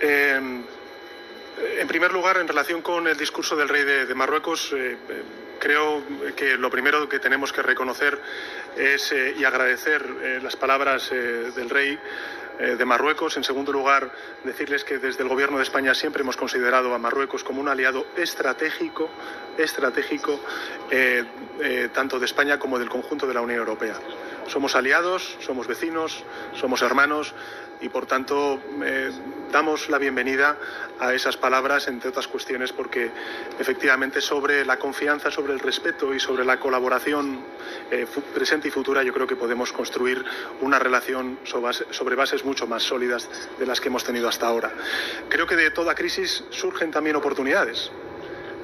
Em, en primer lugar, en relación con el discurso del rey de, Marruecos, eh, eh, creo que lo primero que tenemos que reconocer es eh, y agradecer las palabras del rey de Marruecos. En segundo lugar, decirles que desde el Gobierno de España siempre hemos considerado a Marruecos como un aliado estratégico, estratégico tanto de España como del conjunto de la Unión Europea. Somos aliados, somos vecinos, somos hermanos y por tanto eh, damos la bienvenida a esas palabras, entre otras cuestiones, porque efectivamente sobre la confianza, sobre el respeto y sobre la colaboración eh, presente y futura, yo creo que podemos construir una relación sobre bases mucho más sólidas de las que hemos tenido hasta ahora. Creo que de toda crisis surgen también oportunidades.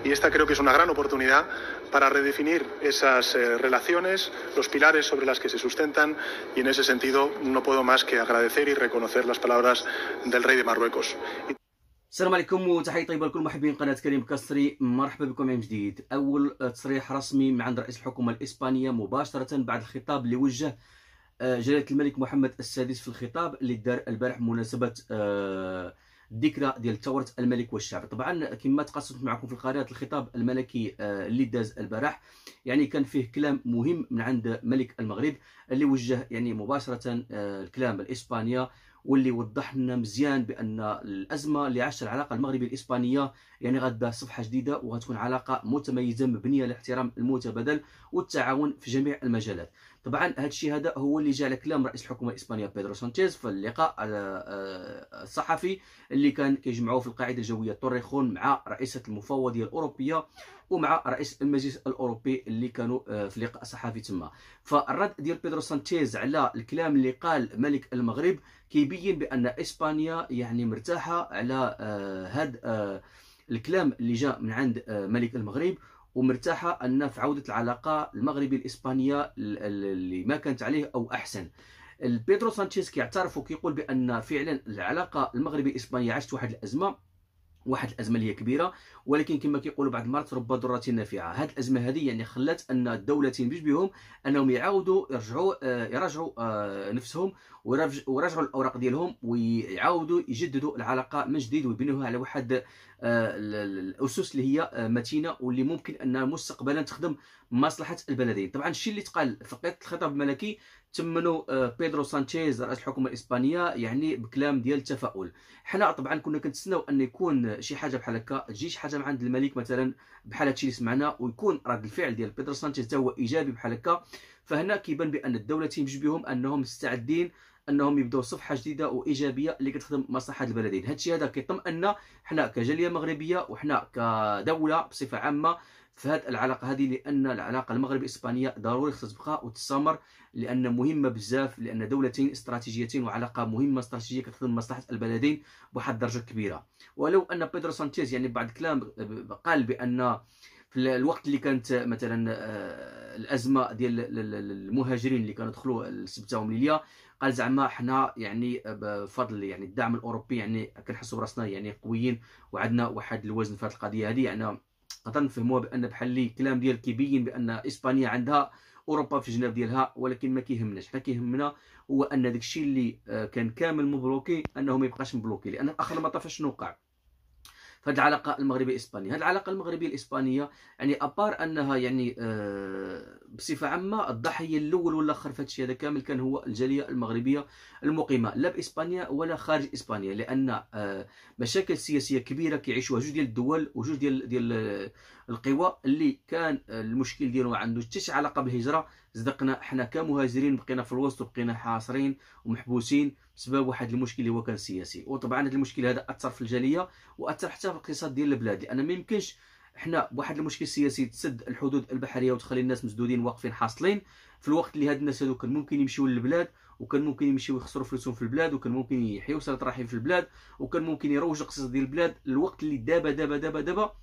y esta creo que es una gran oportunidad para redefinir esas eh, relaciones, los pilares sobre las que se sustentan y en ese sentido no puedo más que agradecer y reconocer las palabras del rey de Marruecos. السلام عليكم وتحية طيبة لكل محبين قناة كريم كسري مرحبا بكم من جديد أول تصريح رسمي من عند رئيس الحكومة الإسبانية مباشرة بعد الخطاب اللي وجه جلالة الملك محمد السادس في الخطاب اللي دار البارح بمناسبة الذكرى ديال ثوره الملك والشعب طبعا كما تقصدت معكم في القريات الخطاب الملكي آه، اللي داز البارح يعني كان فيه كلام مهم من عند ملك المغرب اللي وجه يعني مباشره آه، الكلام لاسبانيا واللي وضح لنا مزيان بان الازمه اللي عاشت العلاقه المغربيه الاسبانيه يعني غتبان صفحه جديده وغتكون علاقه متميزه مبنيه على الاحترام المتبادل والتعاون في جميع المجالات طبعا هذا الشيء هذا هو اللي جاء على كلام رئيس الحكومه الاسبانيه بيدرو سانشيز في اللقاء آه، آه، الصحفي اللي كان كيجمعوه في القاعده الجويه طوريخون مع رئيسه المفوضيه الاوروبيه ومع رئيس المجلس الاوروبي اللي كانوا آه، في لقاء صحفي تما فالرد ديال بيدرو سانشيز على الكلام اللي قال ملك المغرب كيبين بان اسبانيا يعني مرتاحه على هذا الكلام اللي جاء من عند ملك المغرب ومرتاحه ان في عوده العلاقه المغربي الاسبانيه اللي ما كانت عليه او احسن بيدرو سانشيز كيعترف وكيقول بان فعلا العلاقه المغربي الاسبانيه عاشت واحد الازمه واحد الازمه اللي هي كبيره ولكن كما كيقولوا بعض المرات رب ضره نافعه هذه الازمه هذه يعني خلات ان الدولتين بجبهم انهم يعاودوا يرجعوا آه، يراجعوا آه، نفسهم ويراجعوا الاوراق ديالهم ويعاودوا يجددوا العلاقه من جديد ويبنوها على واحد آه، الاسس اللي هي متينه واللي ممكن انها مستقبلا تخدم مصلحه البلدين طبعا الشيء اللي تقال في الخطاب الملكي تمنوا آه، بيدرو سانشيز رئيس الحكومه الاسبانيه يعني بكلام ديال التفاؤل حنا طبعا كنا كنتسناو ان يكون شي حاجه بحال هكا تجي شي حاجه من عند الملك مثلا بحال هادشي اللي سمعنا ويكون رد الفعل ديال بيدرو سانشيز حتى هو ايجابي بحال هكا فهنا كيبان بان الدوله تيمج بهم انهم مستعدين انهم يبداو صفحه جديده وايجابيه اللي كتخدم مصلحه البلدين هادشي هذا كيطمئن حنا كجاليه مغربيه وحنا كدوله بصفه عامه في هذه العلاقه هذه لان العلاقه المغرب الاسبانيه ضروري خصها تبقى وتستمر لان مهمه بزاف لان دولتين استراتيجيتين وعلاقه مهمه استراتيجيه كتخدم مصلحه البلدين بواحد الدرجه كبيره ولو ان بيدرو سانتيز يعني بعد الكلام قال بان في الوقت اللي كانت مثلا آه، الازمه ديال المهاجرين اللي كانوا دخلوا السبته ومليليه قال زعما حنا يعني بفضل يعني الدعم الاوروبي يعني كنحسوا براسنا يعني قويين وعندنا واحد الوزن في هذه القضيه هذه يعني مسقطا نفهموها بان بحال لي الكلام ديال كيبين بان اسبانيا عندها اوروبا في الجناب ديالها ولكن ما كيهمناش حنا كيهمنا هو ان داكشي اللي آه، كان كامل مبلوكي انه ما يبقاش مبلوكي لان اخر المطاف شنو وقع هذه العلاقه المغربيه الاسبانيه هذه العلاقه المغربيه الاسبانيه يعني ابار انها يعني آه بصفه عامه الضحيه الاول والاخر في هذا هذا كامل كان هو الجاليه المغربيه المقيمه لا باسبانيا ولا خارج اسبانيا لان آه مشاكل سياسيه كبيره كيعيشوها جوج ديال الدول وجوج ديال ديال آه، القوى اللي كان آه، المشكل ديالهم ما عندوش حتى علاقه بالهجره صدقنا حنا كمهاجرين بقينا في الوسط وبقينا حاصرين ومحبوسين بسبب واحد المشكل اللي هو كان سياسي وطبعا هذا المشكل هذا اثر في الجاليه واثر حتى في الاقتصاد ديال البلاد لان ما يمكنش حنا بواحد المشكل السياسي تسد الحدود البحريه وتخلي الناس مسدودين واقفين حاصلين في الوقت اللي هاد الناس هادو كان ممكن يمشيو للبلاد وكان ممكن يمشيو يخسروا فلوسهم في البلاد وكان ممكن يحيوا صله رحم في البلاد وكان ممكن يروج الاقتصاد ديال البلاد الوقت اللي دابا دابا دابا دابا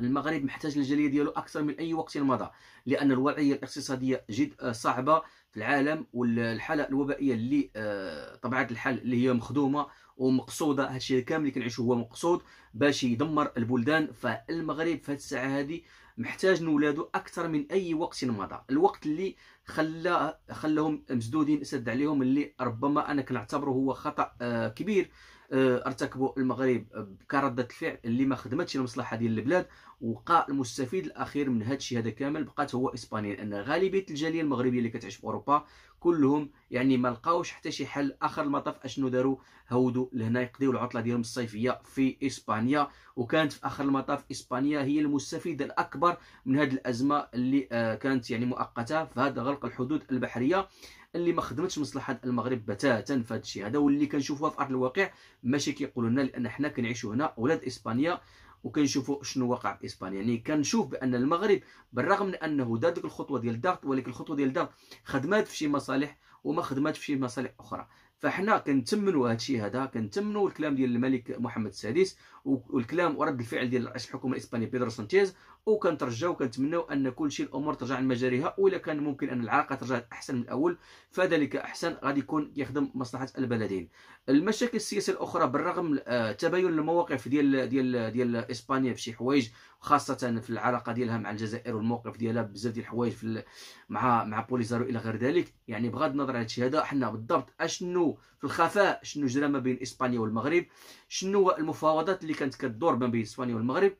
المغرب محتاج للجاليه ديالو اكثر من اي وقت مضى لان الوضعيه الاقتصاديه جد آه، صعبه في العالم والحاله الوبائيه اللي آه، طبيعه الحال اللي هي مخدومه ومقصوده هادشي كامل اللي كنعيشو هو مقصود باش يدمر البلدان فالمغرب في هاد الساعه هادي محتاج نولادو اكثر من اي وقت مضى الوقت اللي خلى خلاهم مسدودين سد عليهم اللي ربما انا كنعتبره هو خطا آه، كبير ارتكبه المغرب كردة الفعل اللي ما خدمتش المصلحه ديال البلاد وبقى المستفيد الاخير من هذا الشيء هذا كامل بقات هو اسبانيا لان غالبيه الجاليه المغربيه اللي كتعيش في اوروبا كلهم يعني ما لقاوش حتى شي حل اخر المطاف اشنو داروا هودوا لهنا يقضيو العطله ديالهم الصيفيه في اسبانيا وكانت في اخر المطاف اسبانيا هي المستفيده الاكبر من هذه الازمه اللي آه، كانت يعني مؤقته في هذا غلق الحدود البحريه اللي ما خدمتش مصلحه المغرب بتاتا في هذا الشيء هذا واللي كنشوفوها في ارض الواقع ماشي كيقولوا لنا لان حنا كنعيشوا هنا اولاد اسبانيا وكنشوفوا شنو وقع في اسبانيا يعني كنشوف بان المغرب بالرغم من انه دار ديك الخطوه ديال الضغط ولكن الخطوه ديال الضغط خدمات في شي مصالح وما خدمات في شي مصالح اخرى فحنا كنتمنوا هذا الشيء هذا كنتمنوا الكلام ديال الملك محمد السادس والكلام ورد الفعل ديال رئيس الحكومه الاسبانيه بيدرو سانتيز وكنترجاو وكنتمناو ان كل شيء الامور ترجع لمجاريها مجاريها والا كان ممكن ان العلاقه ترجع احسن من الاول فذلك احسن غادي يكون يخدم مصلحه البلدين المشاكل السياسيه الاخرى بالرغم آه، تباين المواقف ديال ديال ديال اسبانيا بشي حوايج خاصه في العلاقه ديالها مع الجزائر والموقف ديالها بزاف ديال الحوايج في مع مع بوليزارو الى غير ذلك يعني بغض النظر على هادشي هذا حنا بالضبط اشنو في الخفاء شنو جرى ما بين اسبانيا والمغرب شنو المفاوضات اللي كانت كدور ما بين اسبانيا والمغرب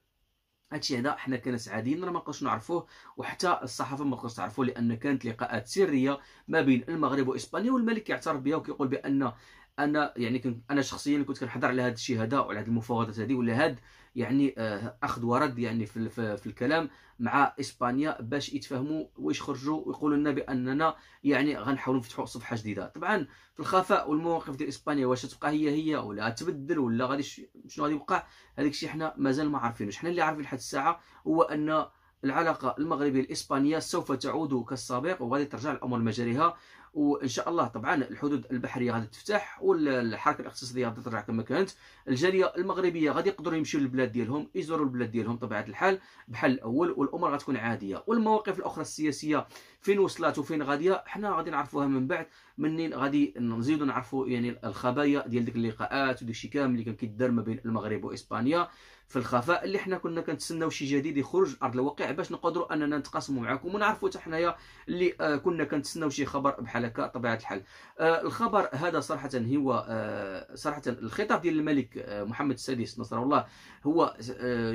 هادشي هذا حنا كنسعاديين راه ما بقاش نعرفوه وحتى الصحافه ما بقاش تعرفوه لان كانت لقاءات سريه ما بين المغرب واسبانيا والملك كيعترف بها وكيقول بان انا يعني كنت انا شخصيا كنت كنحضر على هذا الشيء هذا وعلى هذه المفاوضات هذه ولا هذا يعني آه، اخذ ورد يعني في, في, في الكلام مع اسبانيا باش يتفاهموا واش خرجوا ويقولوا لنا باننا يعني غنحاولوا نفتحوا صفحه جديده طبعا في الخفاء والمواقف ديال اسبانيا واش تبقى هي هي ولا تبدل ولا غادي شنو غادي يوقع هذاك الشيء حنا مازال ما عارفينوش حنا اللي عارفين لحد الساعه هو ان العلاقة المغربية الإسبانية سوف تعود كالسابق وغادي ترجع الأمور لمجاريها وإن شاء الله طبعا الحدود البحرية غادي تفتح والحركة الاقتصادية غادي ترجع كما كانت الجالية المغربية غادي يقدروا يمشيوا للبلاد ديالهم يزوروا البلاد ديالهم بطبيعة الحال بحال الأول والأمور غتكون عادية والمواقف الأخرى السياسية فين وصلت وفين غادية حنا غادي نعرفوها من بعد منين غادي نزيدو نعرفوا يعني الخبايا ديال ديك اللقاءات وداك الشيء كامل اللي كان كيدار ما بين المغرب وإسبانيا في الخفاء اللي حنا كنا كنتسناو شي جديد يخرج ارض الواقع باش نقدروا اننا نتقاسموا معكم ونعرفوا حتى حنايا اللي آه، كنا كنتسناو شي خبر بحال هكا طبيعه الحال آه، الخبر هذا صراحه هو آه، صراحه الخطاب ديال الملك محمد السادس نصره الله هو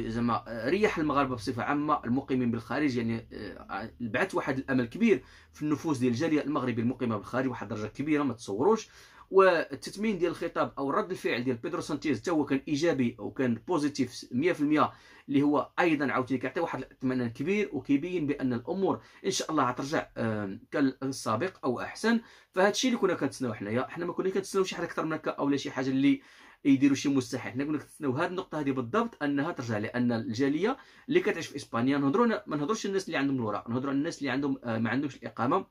زعما ريح المغاربه بصفه عامه المقيمين بالخارج يعني بعث واحد الامل كبير في النفوس ديال الجاليه المغربيه المقيمه بالخارج واحد الدرجه كبيره ما تصوروش والتتمين ديال الخطاب او رد الفعل ديال بيدرو سانتيز حتى هو كان ايجابي او كان بوزيتيف 100% اللي هو ايضا عاوتاني كيعطي واحد الاطمئنان كبير وكيبين بان الامور ان شاء الله غترجع كالسابق او احسن فهذا الشيء اللي كنا كنتسناو حنايا حنا ما كنا كنتسناو شي حاجه اكثر من هكا او شي حاجه اللي يديروا شي مستحيل حنا كنا كنتسناو هذه النقطه هذه بالضبط انها ترجع لان الجاليه اللي كتعيش في اسبانيا نهضروا ما نهضروش الناس اللي عندهم الوراق نهضروا الناس اللي عندهم آه، ما عندهمش الاقامه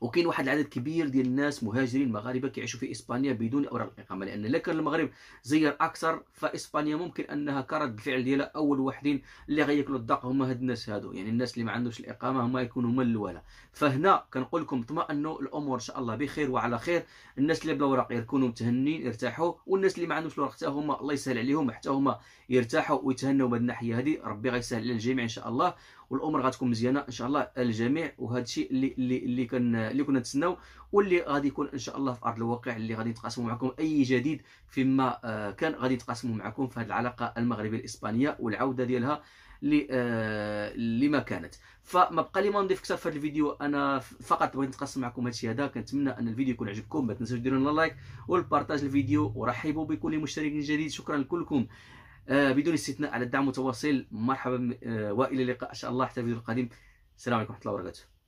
وكاين واحد العدد كبير ديال الناس مهاجرين مغاربه كيعيشوا في اسبانيا بدون اوراق الاقامه لان الا كان المغرب زير اكثر فاسبانيا ممكن انها كرد الفعل ديالها اول واحدين اللي غياكلوا الضاق هما هاد الناس هادو يعني الناس اللي ما عندوش الاقامه هما يكونوا هما الاولى فهنا كنقول لكم اطمئنوا الامور ان شاء الله بخير وعلى خير الناس اللي بلا اوراق يكونوا متهنين يرتاحوا والناس اللي ما عندهمش الاوراق حتى هما الله يسهل عليهم حتى هما يرتاحوا ويتهنوا بهذه الناحيه هذه ربي غيسهل على الجميع ان شاء الله والامور غتكون مزيانه ان شاء الله الجميع وهذا الشيء اللي اللي اللي كان اللي كنا نتسناو واللي غادي يكون ان شاء الله في ارض الواقع اللي غادي نتقاسموا معكم اي جديد فيما آه، كان غادي نتقاسموا معكم في هذه العلاقه المغربيه الاسبانيه والعوده ديالها آه، لما كانت فما بقى لي ما نضيف اكثر في هذا الفيديو انا فقط بغيت نتقاسم معكم هذا الشيء هذا كنتمنى ان الفيديو يكون عجبكم ما تنساوش ديروا لنا لايك والبارطاج الفيديو ورحبوا بكل مشترك جديد شكرا لكلكم آه، بدون استثناء على الدعم المتواصل مرحبا والى اللقاء ان شاء الله حتى الفيديو القادم السلام عليكم ورحمه الله وبركاته